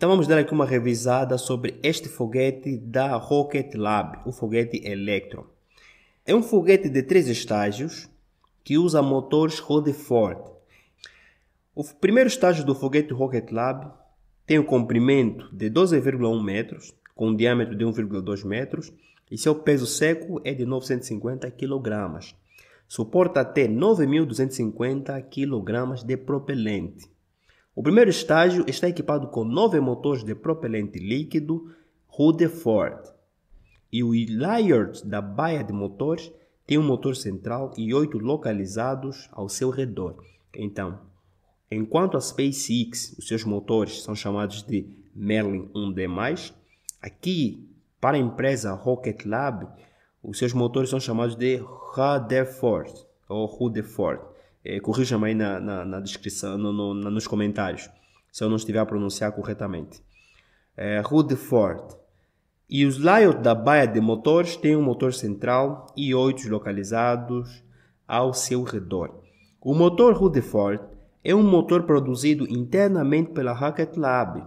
Então vamos dar aqui uma revisada sobre este foguete da Rocket Lab, o foguete Electron. É um foguete de três estágios que usa motores Rutherford. O primeiro estágio do foguete Rocket Lab tem um comprimento de 12,1 metros, com um diâmetro de 1,2 metros, e seu peso seco é de 950 kg. Suporta até 9.250 kg de propelente. O primeiro estágio está equipado com nove motores de propelente líquido Rutherford e o Lyard da Baia de Motores tem um motor central e oito localizados ao seu redor. Então, enquanto a SpaceX, os seus motores são chamados de Merlin 1D+, aqui para a empresa Rocket Lab, os seus motores são chamados de Rutherford ou Rutherford. É, eh, corrijam aí na, na, na descrição, no, no, na, nos comentários, se eu não estiver a pronunciar corretamente. É, eh, Ford. E os Lyot da Baia de Motores têm um motor central e oito localizados ao seu redor. O motor Ford é um motor produzido internamente pela Rocket Lab,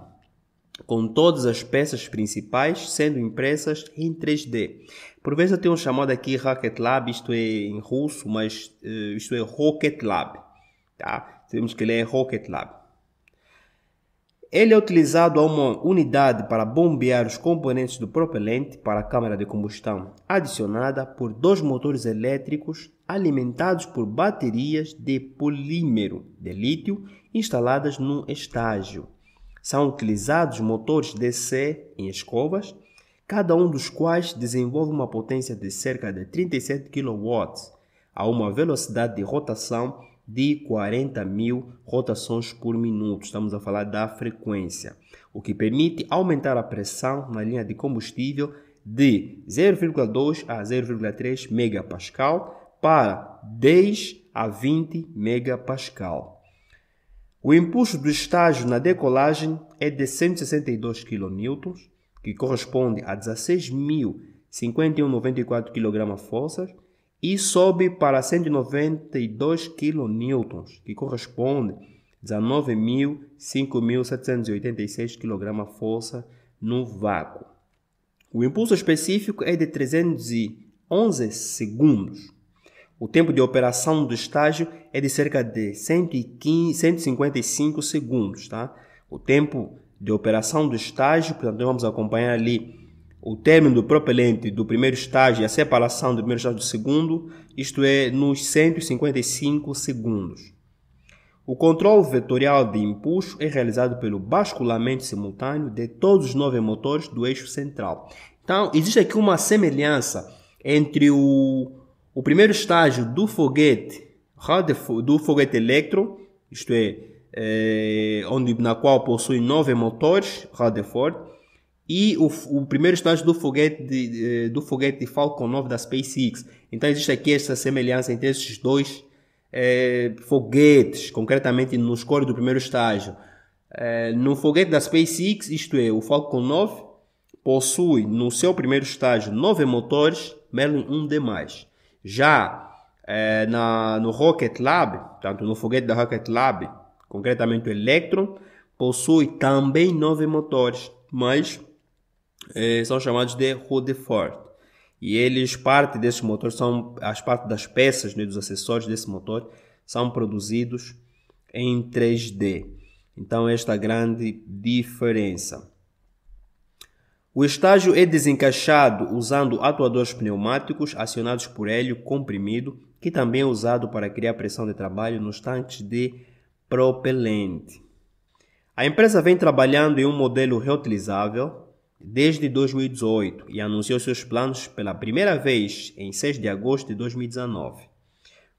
com todas as peças principais sendo impressas em 3D. Por vezes tem um chamado aqui Rocket Lab, isto é em russo, mas uh, isto é Rocket Lab. Tá? Temos que ler é Rocket Lab. Ele é utilizado a uma unidade para bombear os componentes do propelente para a câmara de combustão, adicionada por dois motores elétricos alimentados por baterias de polímero de lítio instaladas num estágio são utilizados motores DC em escovas, cada um dos quais desenvolve uma potência de cerca de 37 kW a uma velocidade de rotação de 40 mil rotações por minuto. Estamos a falar da frequência, o que permite aumentar a pressão na linha de combustível de 0,2 a 0,3 MPa para 10 a 20 MPa. O impulso do estágio na decolagem é de 162 kN, que corresponde a 16.051,94 kg-forças, e sobe para 192 kN, que corresponde a 19.5.786 kg-força no vácuo. O impulso específico é de 311 segundos, o tempo de operação do estágio é de cerca de 115, 155 segundos, tá? O tempo de operação do estágio, portanto, vamos acompanhar ali o término do propelente do primeiro estágio e a separação do primeiro estágio do segundo, isto é, nos 155 segundos. O controle vetorial de impulso é realizado pelo basculamento simultâneo de todos os nove motores do eixo central. Então, existe aqui uma semelhança entre o o primeiro estágio do foguete, do foguete electro, isto é, é, onde, na qual possui nove motores Rutherford, e o, o primeiro estágio do foguete, de, do foguete de Falcon 9 da SpaceX. Então existe aqui essa semelhança entre esses dois é, foguetes, concretamente nos cores do primeiro estágio. É, no foguete da SpaceX, isto é, o Falcon 9, possui no seu primeiro estágio nove motores Merlin 1 mais. Já é, na, no Rocket Lab, tanto no foguete da Rocket Lab, concretamente o Electron, possui também nove motores, mas é, são chamados de Rutherford. E eles, parte desses motores, são as partes das peças, né, dos acessórios desse motor, são produzidos em 3D. Então, esta é grande diferença. O estágio é desencaixado usando atuadores pneumáticos acionados por hélio comprimido, que também é usado para criar pressão de trabalho nos tanques de propelente. A empresa vem trabalhando em um modelo reutilizável desde 2018 e anunciou seus planos pela primeira vez em 6 de agosto de 2019.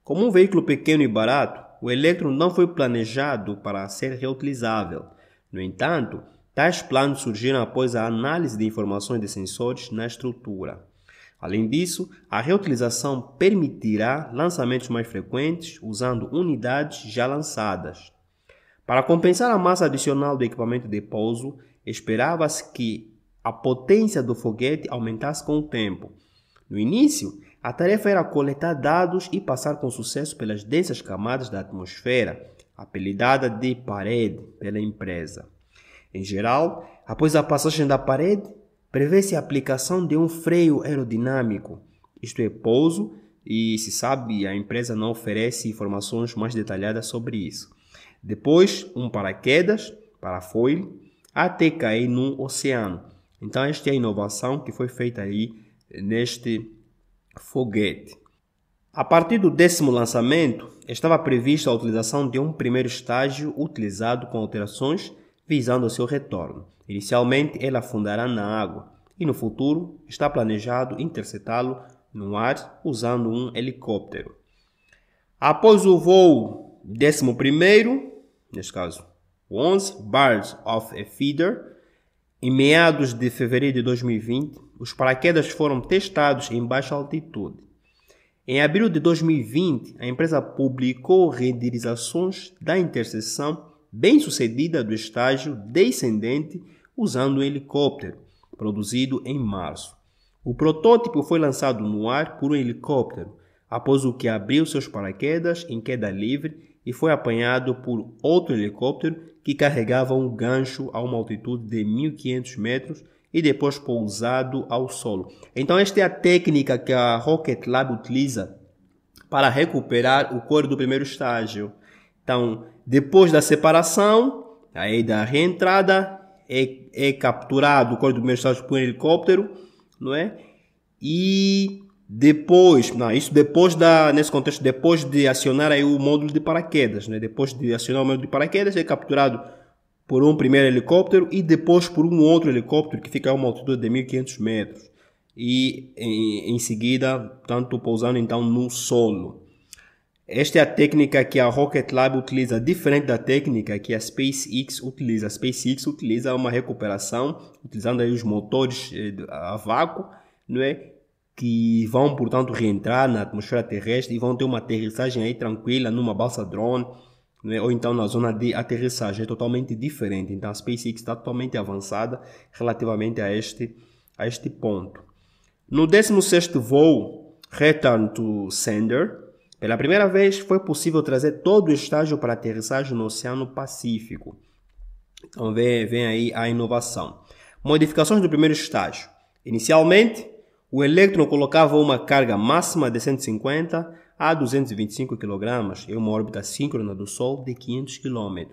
Como um veículo pequeno e barato, o Electron não foi planejado para ser reutilizável. No entanto, Tais planos surgiram após a análise de informações de sensores na estrutura. Além disso, a reutilização permitirá lançamentos mais frequentes usando unidades já lançadas. Para compensar a massa adicional do equipamento de pouso, esperava-se que a potência do foguete aumentasse com o tempo. No início, a tarefa era coletar dados e passar com sucesso pelas densas camadas da atmosfera, apelidada de parede pela empresa. Em geral, após a passagem da parede, prevê-se a aplicação de um freio aerodinâmico, isto é, pouso, e se sabe, a empresa não oferece informações mais detalhadas sobre isso. Depois, um paraquedas, parafoil, até cair num oceano. Então, esta é a inovação que foi feita aí neste foguete. A partir do décimo lançamento, estava prevista a utilização de um primeiro estágio utilizado com alterações visando o seu retorno. Inicialmente, ele afundará na água e no futuro está planejado interceptá-lo no ar usando um helicóptero. Após o voo 11, neste caso 11, Birds of a Feather, em meados de fevereiro de 2020, os paraquedas foram testados em baixa altitude. Em abril de 2020, a empresa publicou renderizações da interseção bem-sucedida do estágio descendente usando um helicóptero, produzido em março. O protótipo foi lançado no ar por um helicóptero, após o que abriu seus paraquedas em queda livre e foi apanhado por outro helicóptero que carregava um gancho a uma altitude de 1500 metros e depois pousado ao solo. Então, esta é a técnica que a Rocket Lab utiliza para recuperar o couro do primeiro estágio. Então, depois da separação, aí da reentrada, é, é capturado o código de Bombeiros Estados por um helicóptero, não é? E depois, não, isso depois da, nesse contexto, depois de acionar aí o módulo de paraquedas, né? Depois de acionar o módulo de paraquedas, é capturado por um primeiro helicóptero e depois por um outro helicóptero que fica a uma altitude de 1500 metros. E em, em seguida, tanto pousando então no solo. Esta é a técnica que a Rocket Lab utiliza, diferente da técnica que a SpaceX utiliza. A SpaceX utiliza uma recuperação, utilizando aí os motores eh, a vácuo, não é? que vão, portanto, reentrar na atmosfera terrestre e vão ter uma aterrissagem aí tranquila numa balsa drone, né? ou então na zona de aterrissagem, é totalmente diferente. Então a SpaceX está totalmente avançada relativamente a este, a este ponto. No 16 voo, Return to Sender, pela primeira vez, foi possível trazer todo o estágio para aterrissagem no Oceano Pacífico. Então vem, vem aí a inovação. Modificações do primeiro estágio. Inicialmente, o elétron colocava uma carga máxima de 150 a 225 kg em uma órbita síncrona do Sol de 500 km.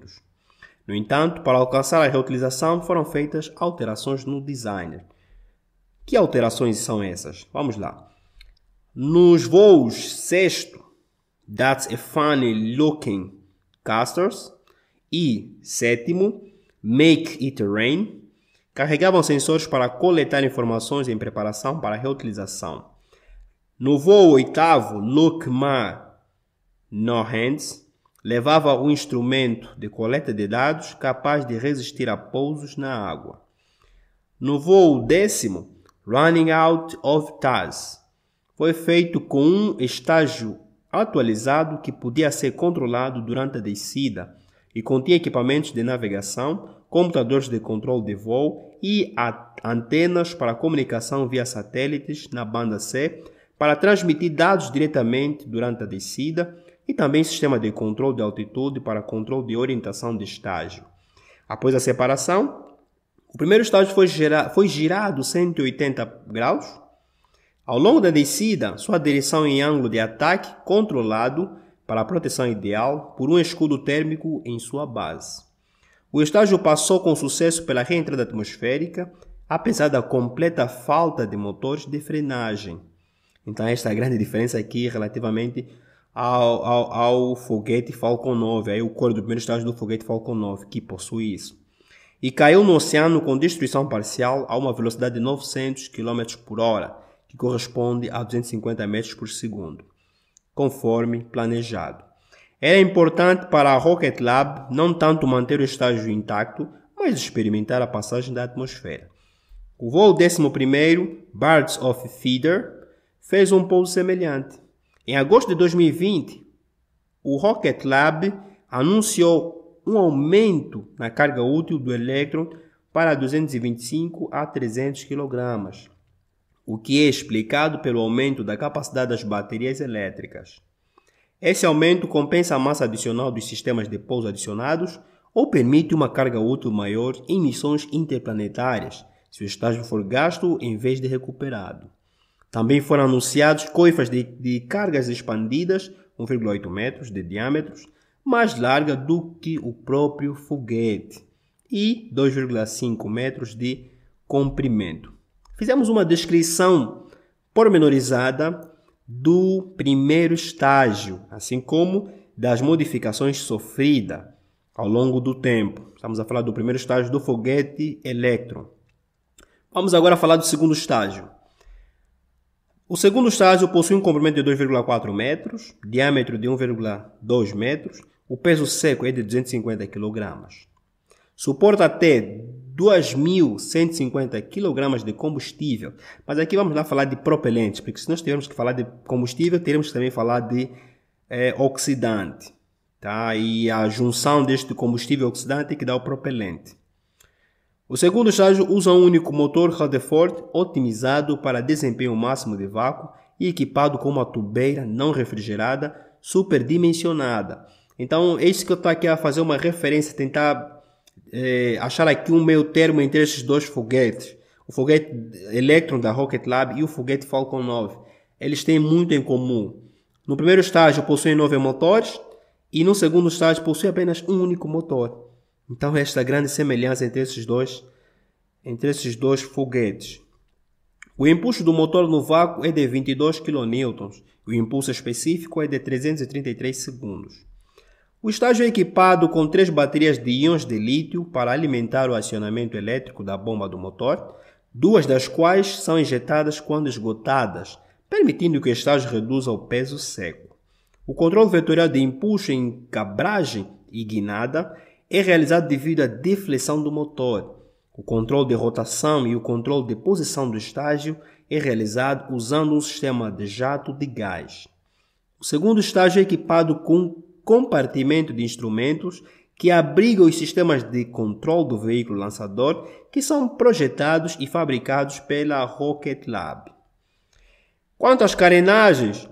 No entanto, para alcançar a reutilização, foram feitas alterações no design. Que alterações são essas? Vamos lá. Nos voos sexto that's a funny looking casters. E sétimo, make it rain. Carregavam sensores para coletar informações em preparação para reutilização. No voo oitavo, look ma no hands levava um instrumento de coleta de dados capaz de resistir a pousos na água. No voo décimo, Running Out of Taz, foi feito com um estágio atualizado que podia ser controlado durante a descida e continha equipamentos de navegação, computadores de controle de voo e antenas para comunicação via satélites na banda C para transmitir dados diretamente durante a descida e também sistema de controle de altitude para controle de orientação de estágio. Após a separação, o primeiro estágio foi, girado 180 graus, ao longo da descida, sua direção em ângulo de ataque controlado para a proteção ideal por um escudo térmico em sua base. O estágio passou com sucesso pela reentrada atmosférica, apesar da completa falta de motores de frenagem. Então, esta é a grande diferença aqui relativamente ao, ao, ao foguete Falcon 9, aí o coro do primeiro estágio do foguete Falcon 9, que possui isso. E caiu no oceano com destruição parcial a uma velocidade de 900 km por hora que corresponde a 250 metros por segundo, conforme planejado. Era é importante para a Rocket Lab não tanto manter o estágio intacto, mas experimentar a passagem da atmosfera. O voo 11, Birds of feeder fez um pouso semelhante. Em agosto de 2020, o Rocket Lab anunciou um aumento na carga útil do Electron para 225 a 300 kg o que é explicado pelo aumento da capacidade das baterias elétricas. Esse aumento compensa a massa adicional dos sistemas de pouso adicionados ou permite uma carga útil maior em missões interplanetárias, se o estágio for gasto em vez de recuperado. Também foram anunciados coifas de, de cargas expandidas, 1,8 metros de diâmetro, mais larga do que o próprio foguete, e 2,5 metros de comprimento fizemos uma descrição pormenorizada do primeiro estágio, assim como das modificações sofridas ao longo do tempo. Estamos a falar do primeiro estágio do foguete Electron. Vamos agora falar do segundo estágio. O segundo estágio possui um comprimento de 2,4 metros, diâmetro de 1,2 metros, o peso seco é de 250 kg. Suporta até 2.150 kg de combustível. Mas aqui vamos lá falar de propelentes, porque se nós tivermos que falar de combustível, teremos que também falar de é, oxidante. Tá? E a junção deste combustível oxidante é que dá o propelente. O segundo estágio usa um único motor Rutherford otimizado para desempenho máximo de vácuo e equipado com uma tubeira não refrigerada superdimensionada. Então, é isso que eu estou aqui a fazer uma referência, tentar é, achar aqui um meio termo entre esses dois foguetes, o foguete Electron da Rocket Lab e o foguete Falcon 9. Eles têm muito em comum. No primeiro estágio possuem nove motores e no segundo estágio possui apenas um único motor. Então esta grande semelhança entre esses dois, entre esses dois foguetes. O impulso do motor no vácuo é de 22 kN, o impulso específico é de 333 segundos. O estágio é equipado com três baterias de íons de lítio para alimentar o acionamento elétrico da bomba do motor, duas das quais são injetadas quando esgotadas, permitindo que o estágio reduza o peso seco. O controle vetorial de impulso em cabragem e guinada é realizado devido à deflexão do motor. O controle de rotação e o controle de posição do estágio é realizado usando um sistema de jato de gás. O segundo estágio é equipado com compartimento de instrumentos que abriga os sistemas de controle do veículo lançador que são projetados e fabricados pela Rocket Lab. Quanto às carenagens,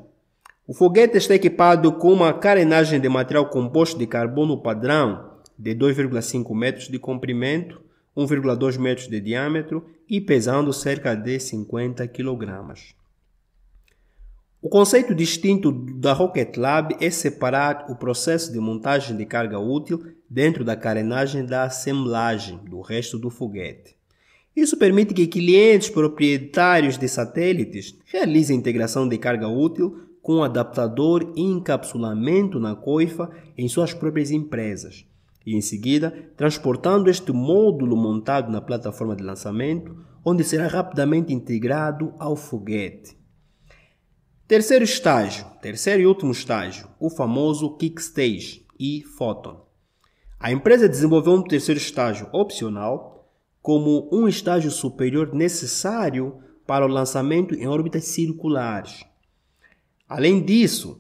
o foguete está equipado com uma carenagem de material composto de carbono padrão de 2,5 metros de comprimento, 1,2 metros de diâmetro e pesando cerca de 50 kg. O conceito distinto da Rocket Lab é separar o processo de montagem de carga útil dentro da carenagem da assemblagem do resto do foguete. Isso permite que clientes proprietários de satélites realizem integração de carga útil com adaptador e encapsulamento na coifa em suas próprias empresas e, em seguida, transportando este módulo montado na plataforma de lançamento, onde será rapidamente integrado ao foguete. Terceiro estágio, terceiro e último estágio, o famoso kickstage e Photon. A empresa desenvolveu um terceiro estágio opcional como um estágio superior necessário para o lançamento em órbitas circulares. Além disso,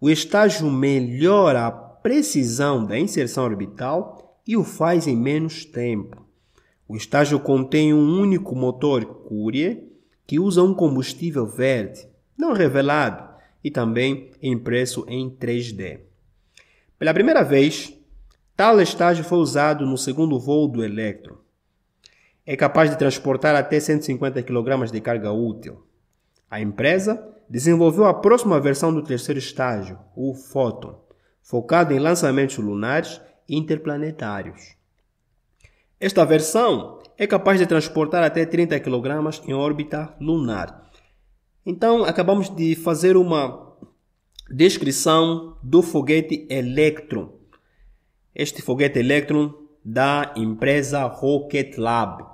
o estágio melhora a precisão da inserção orbital e o faz em menos tempo. O estágio contém um único motor Courier que usa um combustível verde não revelado e também impresso em 3D. Pela primeira vez, tal estágio foi usado no segundo voo do Electro. É capaz de transportar até 150 kg de carga útil. A empresa desenvolveu a próxima versão do terceiro estágio, o Photon, focado em lançamentos lunares interplanetários. Esta versão é capaz de transportar até 30 kg em órbita lunar então, acabamos de fazer uma descrição do foguete Electron. Este foguete Electron da empresa Rocket Lab.